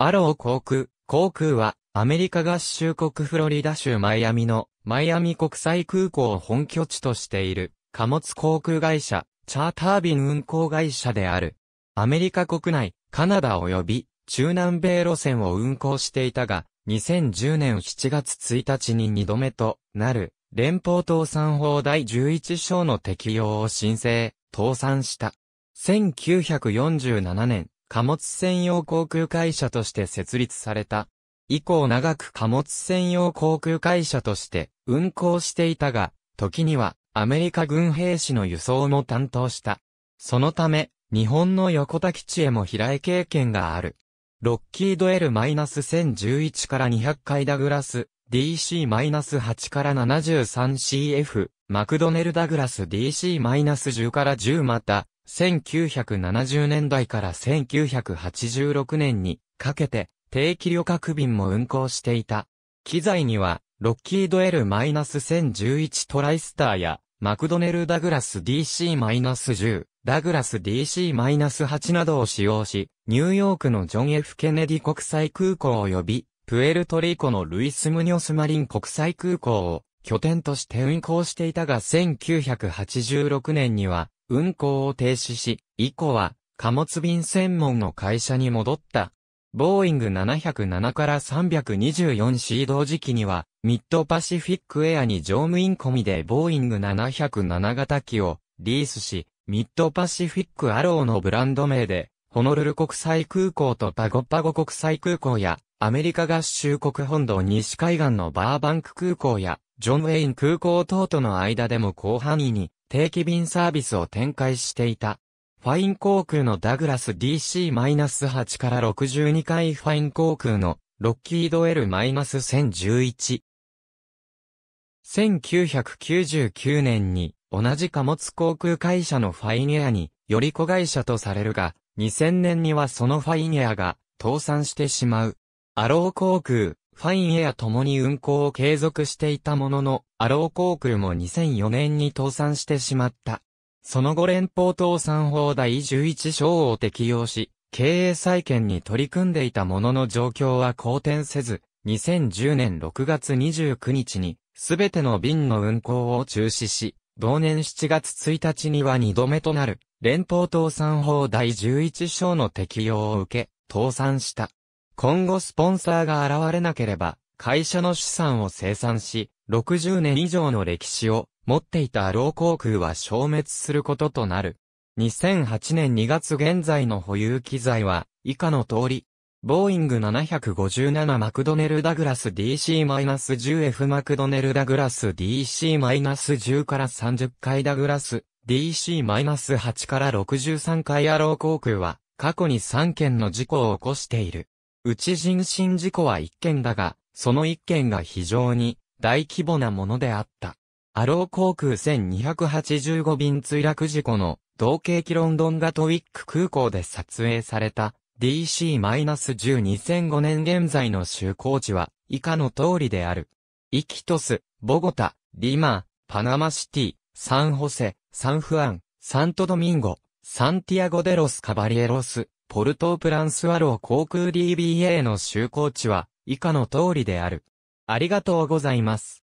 アロー航空、航空は、アメリカ合衆国フロリダ州マイアミの、マイアミ国際空港を本拠地としている、貨物航空会社、チャーター便運航会社である。アメリカ国内、カナダ及び、中南米路線を運航していたが、2010年7月1日に2度目となる、連邦倒産法第11章の適用を申請、倒産した。1947年、貨物専用航空会社として設立された。以降長く貨物専用航空会社として運航していたが、時にはアメリカ軍兵士の輸送も担当した。そのため、日本の横田基地へも飛来経験がある。ロッキード L-1011 から200回ダグラス、DC-8 から 73CF、マクドネルダグラス DC-10 から10また、1970年代から1986年にかけて定期旅客便も運航していた。機材には、ロッキード L-1011 トライスターや、マクドネル・ダグラス DC-10、ダグラス DC-8 などを使用し、ニューヨークのジョン・ F・ ケネディ国際空港及び、プエルトリコのルイス・ムニョス・マリン国際空港を拠点として運航していたが1986年には運行を停止し、以降は貨物便専門の会社に戻った。ボーイング707から324 c 同時期には、ミッドパシフィックエアに乗務員込みでボーイング707型機をリースし、ミッドパシフィックアローのブランド名で、ホノルル国際空港とパゴパゴ国際空港や、アメリカ合衆国本土西海岸のバーバンク空港や、ジョンウェイン空港等との間でも広範囲に定期便サービスを展開していた。ファイン航空のダグラス DC-8 から62回ファイン航空のロッキード L-1011。1999年に同じ貨物航空会社のファインエアにより子会社とされるが、2000年にはそのファインエアが倒産してしまう。アロー航空、ファインエアともに運航を継続していたものの、アロー航空も2004年に倒産してしまった。その後連邦倒産法第11章を適用し、経営再建に取り組んでいたものの状況は好転せず、2010年6月29日に、すべての便の運航を中止し、同年7月1日には2度目となる、連邦倒産法第11章の適用を受け、倒産した。今後スポンサーが現れなければ、会社の資産を生産し、60年以上の歴史を持っていたアロー航空は消滅することとなる。2008年2月現在の保有機材は、以下の通り、ボーイング757マクドネルダグラス DC-10F マクドネルダグラス DC-10 から30回ダグラス DC-8 から63回アロー航空は過去に3件の事故を起こしている。うち人身事故は1件だが、その1件が非常に大規模なものであった。アロー航空1285便墜落事故の同系機ロンドンガトウィック空港で撮影された DC-102005 年現在の就航地は以下の通りである。イキトス、ボゴタ、リマパナマシティ、サンホセ、サンフアン、サントドミンゴ、サンティアゴデロスカバリエロス、ポルトープランスワロー航空 DBA の就航地は以下の通りである。ありがとうございます。